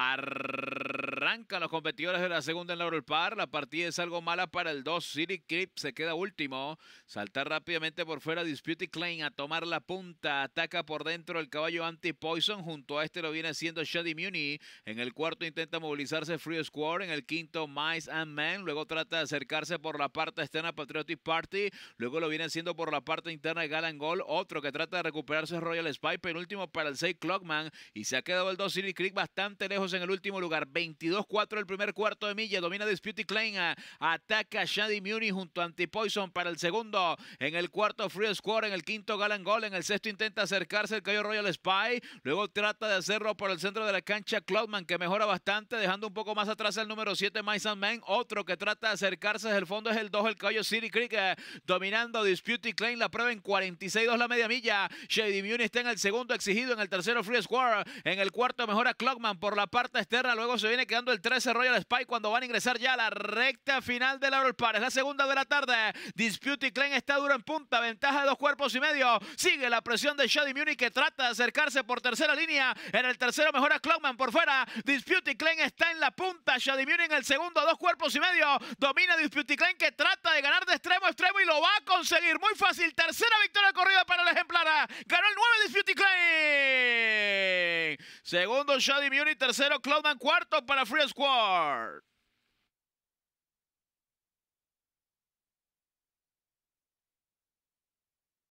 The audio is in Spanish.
Arr los competidores de la segunda en Laurel Par. La partida es algo mala para el 2. City clip se queda último. Saltar rápidamente por fuera Dispute Klein a tomar la punta. Ataca por dentro el caballo Anti-Poison. Junto a este lo viene haciendo Shady Muni. En el cuarto intenta movilizarse Free Square. En el quinto Mice and Man. Luego trata de acercarse por la parte externa Patriotic Party. Luego lo viene haciendo por la parte interna Galan gol Otro que trata de recuperarse Royal Spy. último para el 6 Clockman. Y se ha quedado el 2 City Creek bastante lejos en el último lugar. 22 cuatro, 4 el primer cuarto de milla. Domina Disputy Klein. Eh, ataca Shady Muni junto a Antipoison para el segundo. En el cuarto, Free Square. En el quinto, Galan Gol. En el sexto, intenta acercarse el Cayo Royal Spy. Luego trata de hacerlo por el centro de la cancha. Cloudman, que mejora bastante, dejando un poco más atrás el número 7, Mason Man. Otro que trata de acercarse desde el fondo es el 2, el Cayo City Creek. Eh, dominando Disputy Klein. La prueba en 46-2 la media milla. Shady Muni está en el segundo exigido. En el tercero, Free Square. En el cuarto, mejora Clockman por la parte externa. Luego se viene quedando el 13 Royal Spy cuando van a ingresar ya a la recta final de Laurel Park. Es la segunda de la tarde. Dispute y está duro en punta. Ventaja de dos cuerpos y medio. Sigue la presión de Shady Muni que trata de acercarse por tercera línea. En el tercero mejora Clockman por fuera. Dispute y está en la punta. Shady Muni en el segundo, dos cuerpos y medio. Domina Dispute y que trata de ganar de extremo a extremo y lo va a conseguir muy fácil. Tercera victoria Segundo, Shadi Muni. Tercero, Cloudman. Cuarto para Free Squad.